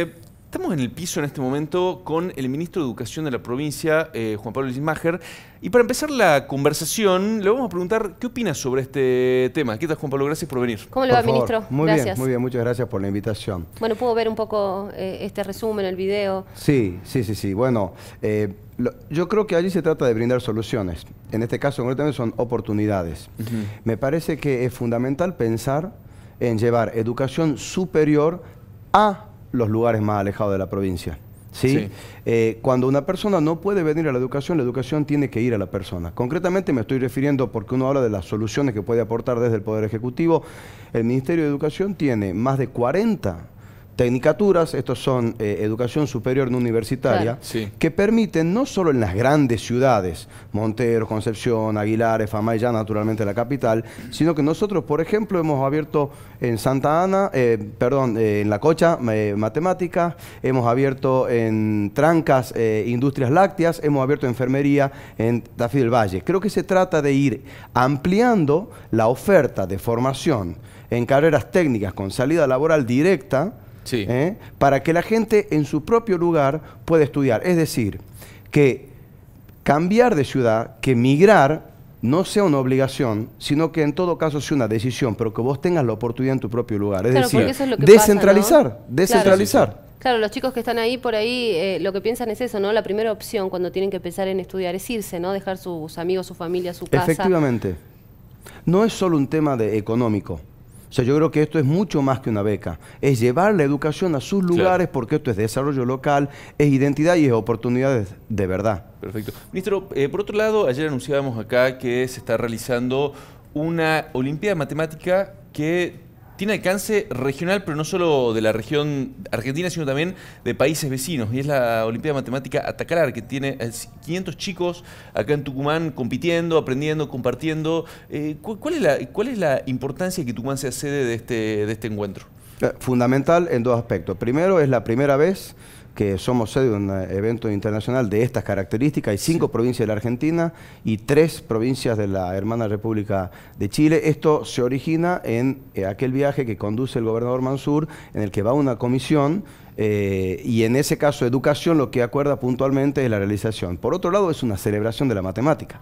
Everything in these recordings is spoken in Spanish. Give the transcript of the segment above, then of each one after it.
Eh, estamos en el piso en este momento con el ministro de Educación de la provincia, eh, Juan Pablo Lismacher. Y para empezar la conversación, le vamos a preguntar qué opina sobre este tema. ¿Qué tal, Juan Pablo? Gracias por venir. ¿Cómo le va, ministro? Muy bien, muy bien. Muchas gracias por la invitación. Bueno, puedo ver un poco eh, este resumen, el video. Sí, sí, sí, sí. Bueno, yo creo que allí se trata de brindar soluciones. En este caso, concretamente, son oportunidades. Me parece que es fundamental pensar en llevar educación superior a los lugares más alejados de la provincia. ¿sí? Eh, cuando una persona no puede venir a la educación, la educación tiene que ir a la persona. Concretamente me estoy refiriendo, porque uno habla de las soluciones que puede aportar desde el Poder Ejecutivo, el Ministerio de Educación tiene más de 40 Tecnicaturas, estos son eh, educación superior no universitaria, que permiten no solo en las grandes ciudades, Montero, Concepción, Aguilar, Fama naturalmente la capital, sino que nosotros, por ejemplo, hemos abierto en Santa Ana, eh, perdón, eh, en La Cocha, matemáticas, hemos abierto en Trancas, industrias lácteas, hemos abierto enfermería en Tafí del Valle. Creo que se trata de ir ampliando la oferta de formación en carreras técnicas con salida laboral directa, ¿eh? para que la gente en su propio lugar pueda estudiar. Es decir, que cambiar de ciudad, que migrar no sea una obligación, sino que en todo caso sea una decisión, pero que vos tengas la oportunidad en tu propio lugar. Es decir, descentralizar, descentralizar. Claro. los chicos que están ahí por ahí eh, lo que piensan es eso, ¿no? La primera opción cuando tienen que pensar en estudiar es irse, ¿no? Dejar sus amigos, su familia, su casa. Efectivamente. No es solo un tema de económico. O sea, yo creo que esto es mucho más que una beca. Es llevar la educación a sus lugares porque esto es desarrollo local, es identidad y es oportunidades de verdad. Perfecto. Ministro, eh, por otro lado, ayer anunciábamos acá que se está realizando una Olimpiada Matemática que tiene alcance regional, pero no solo de la región argentina, sino también de países vecinos. Y es la Olimpiada Matemática atacar que tiene 500 chicos acá en Tucumán compitiendo, aprendiendo, compartiendo. Eh, ¿cuál, es la, ¿Cuál es la importancia que Tucumán se accede de este, de este encuentro? Eh, fundamental en dos aspectos. Primero, es la primera vez que somos sede de un eh, evento internacional de estas características. Hay cinco provincias de la Argentina y tres provincias de la hermana República de Chile. Esto se origina en eh, aquel viaje que conduce el gobernador Mansur, en el que va una comisión. Eh, y en ese caso, educación lo que acuerda puntualmente es la realización. Por otro lado, es una celebración de la matemática.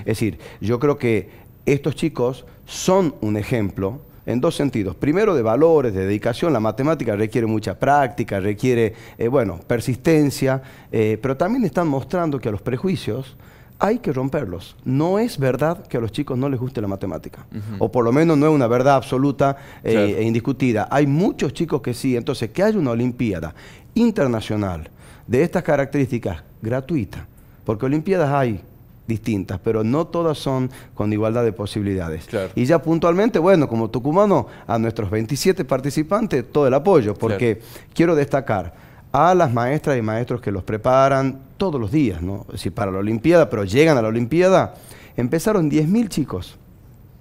Es decir, yo creo que estos chicos son un ejemplo en dos sentidos. Primero, de valores, de dedicación. La matemática requiere mucha práctica, requiere, eh, bueno, persistencia, eh, pero también están mostrando que a los prejuicios hay que romperlos. No es verdad que a los chicos no les guste la matemática, o por lo menos no es una verdad absoluta eh, e indiscutida. Hay muchos chicos que sí. Entonces, que haya una Olimpiada internacional de estas características gratuita, porque Olimpiadas hay distintas, pero no todas son con igualdad de posibilidades. Y ya puntualmente, bueno, como tucumano, a nuestros 27 participantes, todo el apoyo, porque quiero destacar a las maestras y maestros que los preparan todos los días, ¿no? Si para la Olimpiada, pero llegan a la Olimpiada, empezaron 10.000 chicos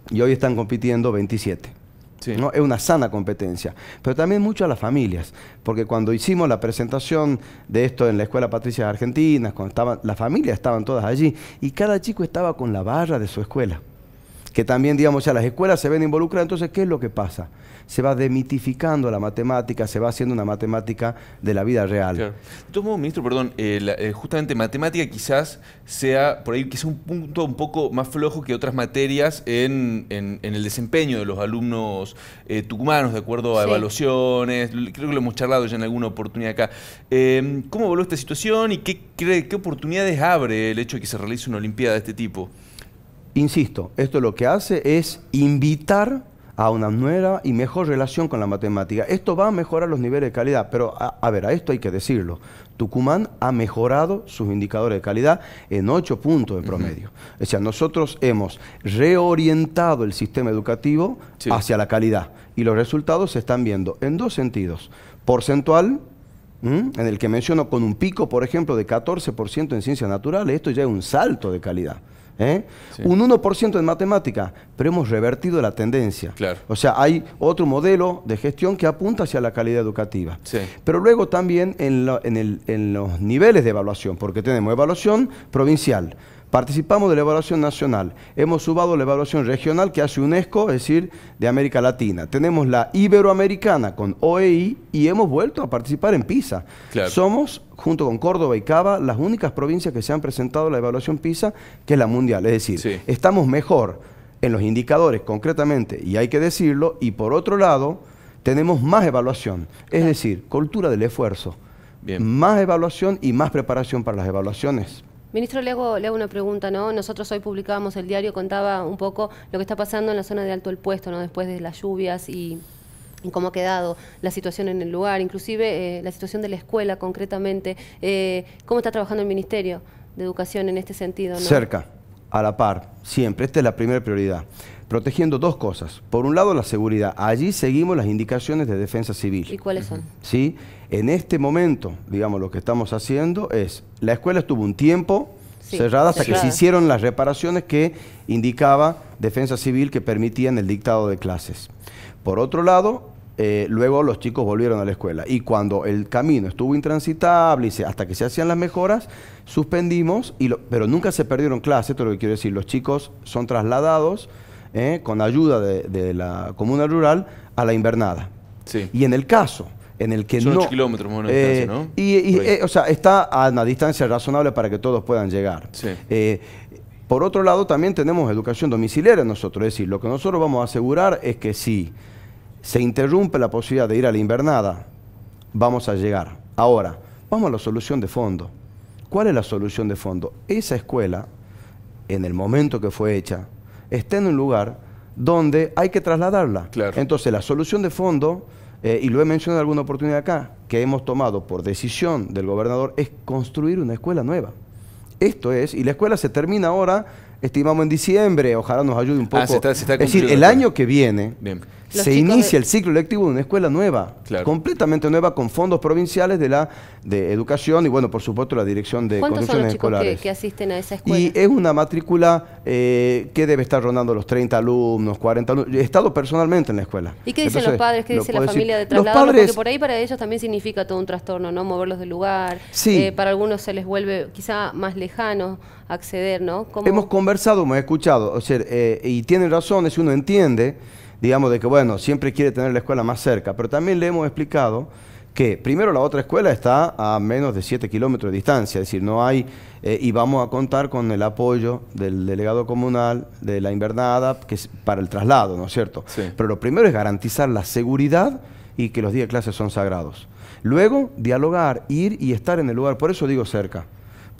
y hoy están compitiendo 27. ¿no? Es una sana competencia. Pero también mucho a las familias, porque cuando hicimos la presentación de esto en la Escuela Patricia de Argentina, cuando estaban, las familias estaban todas allí, y cada chico estaba con la barra de su escuela que también, digamos, ya las escuelas se ven involucradas, entonces, ¿qué es lo que pasa? Se va demitificando la matemática, se va haciendo una matemática de la vida real. De todos modos, ministro, perdón, eh, eh, justamente matemática quizás sea, por ahí, quizás un punto un poco más flojo que otras materias en, el desempeño de los alumnos eh, tucumanos, de acuerdo a evaluaciones, creo que lo hemos charlado ya en alguna oportunidad acá. Em, ¿Cómo evoluciona esta situación y qué, qué oportunidades abre el hecho de que se realice una Olimpiada de este tipo? Insisto, esto lo que hace es invitar a una nueva y mejor relación con la matemática. Esto va a mejorar los niveles de calidad, pero a, ver, a esto hay que decirlo. Tucumán ha mejorado sus indicadores de calidad en ocho puntos de promedio. O sea, nosotros hemos reorientado el sistema educativo hacia la calidad y los resultados se están viendo en dos sentidos. Porcentual, en el que menciono con un pico, por ejemplo, de 14% en ciencias naturales, esto ya es un salto de calidad. ¿eh? un 1% en matemática, pero hemos revertido la tendencia. O sea, hay otro modelo de gestión que apunta hacia la calidad educativa. Pero luego también en los niveles de evaluación, porque tenemos evaluación provincial, Participamos de la evaluación nacional, hemos subado la evaluación regional que hace UNESCO, es decir, de América Latina. Tenemos la iberoamericana con OEI y hemos vuelto a participar en PISA. Somos, junto con Córdoba y Cava, las únicas provincias que se han presentado la evaluación PISA, que es la mundial. Es decir, estamos mejor en los indicadores concretamente, y hay que decirlo, y por otro lado, tenemos más evaluación, es decir, cultura del esfuerzo. Más evaluación y más preparación para las evaluaciones. Ministro, le hago, le hago, una pregunta, ¿no? Nosotros hoy publicábamos el diario, contaba un poco lo que está pasando en la zona de Alto El Puesto, ¿no? Después de las lluvias y, cómo ha quedado la situación en el lugar, inclusive eh, la situación de la escuela concretamente. Eh, ¿Cómo está trabajando el Ministerio de Educación en este sentido? Cerca a la par, siempre. Esta es la primera prioridad. Protegiendo dos cosas. Por un lado, la seguridad. Allí seguimos las indicaciones de defensa civil. ¿Y cuáles son? Sí. En este momento, digamos, lo que estamos haciendo es, la escuela estuvo un tiempo cerrada hasta que se hicieron las reparaciones que indicaba defensa civil que permitían el dictado de clases. Por otro lado, eh, luego los chicos volvieron a la escuela. Y cuando el camino estuvo intransitable hasta que se hacían las mejoras, suspendimos, y pero nunca se perdieron clases, esto es lo que quiero decir. Los chicos son trasladados eh, con ayuda de, la comuna rural a la invernada. Y en el caso en el que son no... kilómetros eh, ¿no? Y, o sea, está a una distancia razonable para que todos puedan llegar. por otro lado, también tenemos educación domiciliaria nosotros. Es decir, lo que nosotros vamos a asegurar es que si... Sí, se interrumpe la posibilidad de ir a la invernada, vamos a llegar. Ahora, vamos a la solución de fondo. ¿Cuál es la solución de fondo? Esa escuela, en el momento que fue hecha, está en un lugar donde hay que trasladarla. Entonces, la solución de fondo, eh, y lo he mencionado en alguna oportunidad acá, que hemos tomado por decisión del gobernador, es construir una escuela nueva. Esto es, y la escuela se termina ahora estimamos en diciembre, ojalá nos ayude un ah, poco. es decir, el año que viene se inicia el ciclo lectivo de una escuela nueva, completamente nueva, con fondos provinciales de la de educación y, bueno, por supuesto, la dirección de ¿Cuántos son los que, asisten a esa escuela? Y es una matrícula eh, que debe estar rondando los 30 alumnos, 40 alumnos. He estado personalmente en la escuela. ¿Y qué dicen los padres? ¿Qué dice la familia de trasladarlos? Porque por ahí para ellos también significa todo un trastorno, ¿no? Moverlos de lugar. Sí. Eh, para algunos se les vuelve quizá más lejano acceder, ¿no? Hemos conversado, hemos escuchado, o sea, eh, y tienen razones, uno entiende, digamos, de que, bueno, siempre quiere tener la escuela más cerca, pero también le hemos explicado que primero la otra escuela está a menos de 7 kilómetros de distancia, es decir, no hay, eh, y vamos a contar con el apoyo del delegado comunal de la invernada que es para el traslado, ¿no es cierto? Pero lo primero es garantizar la seguridad y que los días de clase son sagrados. Luego, dialogar, ir y estar en el lugar, por eso digo cerca.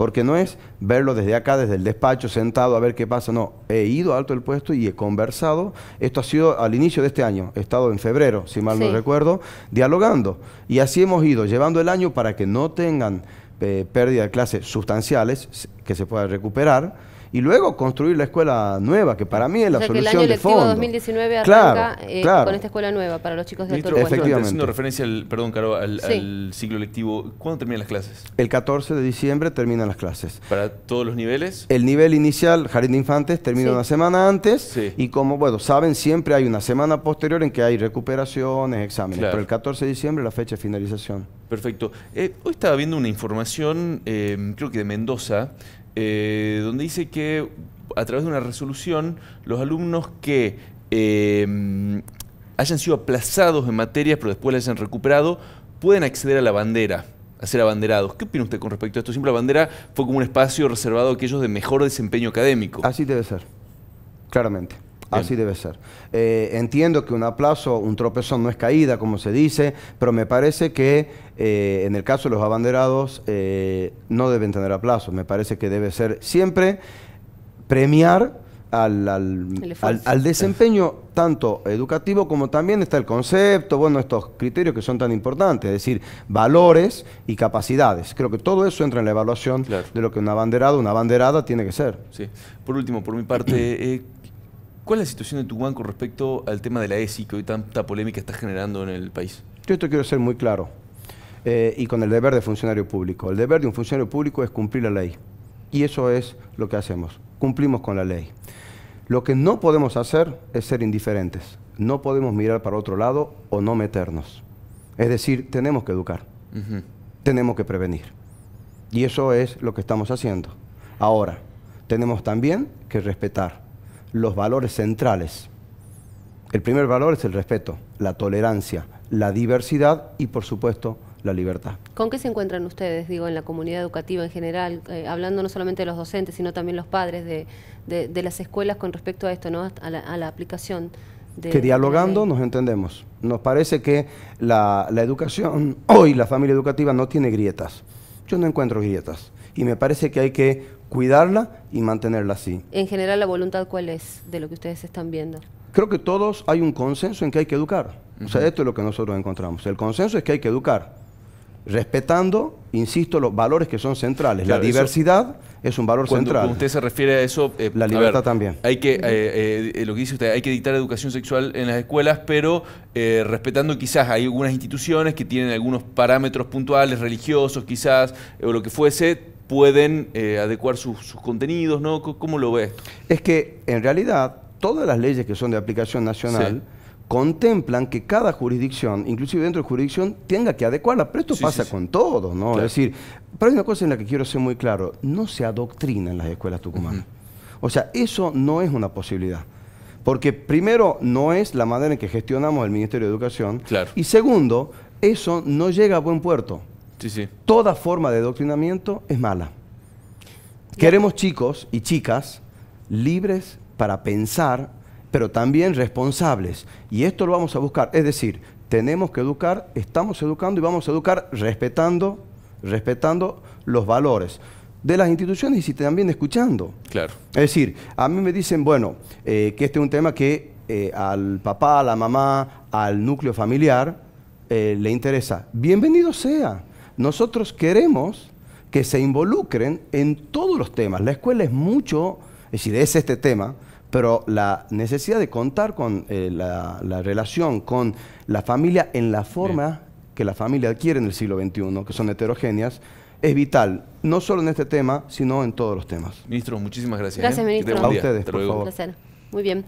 Porque no es verlo desde acá, desde el despacho, sentado a ver qué pasa. No, he ido alto del puesto y he conversado. Esto ha sido al inicio de este año. He estado en febrero, si mal no recuerdo, dialogando. Y así hemos ido, llevando el año para que no tengan eh, pérdida de clases sustanciales que se pueda recuperar y luego construir la escuela nueva, que para mí es la sea solución que el año de fondo. 2019 eh, claro, con esta escuela nueva para los chicos de Alto Efectivamente. Haciendo referencia, al, perdón, Caro, al, ciclo lectivo, ¿cuándo terminan las clases? El 14 de diciembre terminan las clases. ¿Para todos los niveles? El nivel inicial, jardín de infantes, termina una semana antes y como, bueno, saben, siempre hay una semana posterior en que hay recuperaciones, exámenes, pero el 14 de diciembre la fecha de finalización. Perfecto. Eh, hoy estaba viendo una información, eh, creo que de Mendoza, eh, donde dice que a través de una resolución, los alumnos que em, hayan sido aplazados en materias, pero después las hayan recuperado, pueden acceder a la bandera a ser abanderados. ¿Qué opina usted con respecto a esto? Siempre la bandera fue como un espacio reservado a aquellos de mejor desempeño académico. Así debe ser, claramente. Así debe ser. Eh, entiendo que un aplazo, un tropezón no es caída, como se dice, pero me parece que eh, en el caso de los abanderados eh, no deben tener aplazos. Me parece que debe ser siempre premiar al, al, desempeño tanto educativo como también está el concepto, bueno, estos criterios que son tan importantes, es decir, valores y capacidades. Creo que todo eso entra en la evaluación de lo que un abanderado, una abanderada tiene que ser. Sí. Por último, por mi parte, ¿Cuál es la situación de Tucumán con respecto al tema de la ESI que hoy tanta polémica está generando en el país? Yo esto quiero ser muy claro. Eh, y con el deber de funcionario público. El deber de un funcionario público es cumplir la ley. Y eso es lo que hacemos. Cumplimos con la ley. Lo que no podemos hacer es ser indiferentes. No podemos mirar para otro lado o no meternos. Es decir, tenemos que educar. Tenemos que prevenir. Y eso es lo que estamos haciendo. Ahora, tenemos también que respetar los valores centrales. El primer valor es el respeto, la tolerancia, la diversidad y, por supuesto, la libertad. ¿Con qué se encuentran ustedes, digo, en la comunidad educativa en general, eh, hablando no solamente de los docentes, sino también los padres de, las escuelas con respecto a esto, ¿no? a, la, aplicación? que dialogando nos entendemos. Nos parece que la, la educación, hoy la familia educativa no tiene grietas. Yo no encuentro grietas. Y me parece que hay que cuidarla y mantenerla así. En general, ¿la voluntad cuál es de lo que ustedes están viendo? Creo que todos hay un consenso en que hay que educar. O sea, esto es lo que nosotros encontramos. El consenso es que hay que educar, respetando, insisto, los valores que son centrales. la diversidad es un valor central. Usted se refiere a eso. Eh, la libertad también. Hay que, eh, eh, lo que dice usted, hay que dictar educación sexual en las escuelas, pero respetando quizás hay algunas instituciones que tienen algunos parámetros puntuales, religiosos quizás, o lo que fuese, pueden eh, adecuar sus, contenidos, ¿no? ¿Cómo lo ves? Es que en realidad todas las leyes que son de aplicación nacional contemplan que cada jurisdicción, inclusive dentro de jurisdicción, tenga que adecuarla, pero esto pasa con todo, ¿no? Es decir, pero hay una cosa en la que quiero ser muy claro, no se adoctrina en las escuelas tucumanas. O sea, eso no es una posibilidad. Porque primero, no es la manera en que gestionamos el Ministerio de Educación. Y segundo, eso no llega a buen puerto. Toda forma de adoctrinamiento es mala. Queremos chicos y chicas libres para pensar, pero también responsables. Y esto lo vamos a buscar. Es decir, tenemos que educar, estamos educando y vamos a educar respetando, respetando los valores de las instituciones y también escuchando. Claro. Es decir, a mí me dicen, bueno, eh, que este es un tema que eh, al papá, a la mamá, al núcleo familiar eh, le interesa. Bienvenido sea nosotros queremos que se involucren en todos los temas. La escuela es mucho, es decir, es este tema, pero la necesidad de contar con eh, la, relación con la familia en la forma que la familia adquiere en el siglo XXI, que son heterogéneas, es vital, no solo en este tema, sino en todos los temas. Ministro, muchísimas gracias. ¿eh? Gracias, ministro. A ustedes, por favor. Muy bien.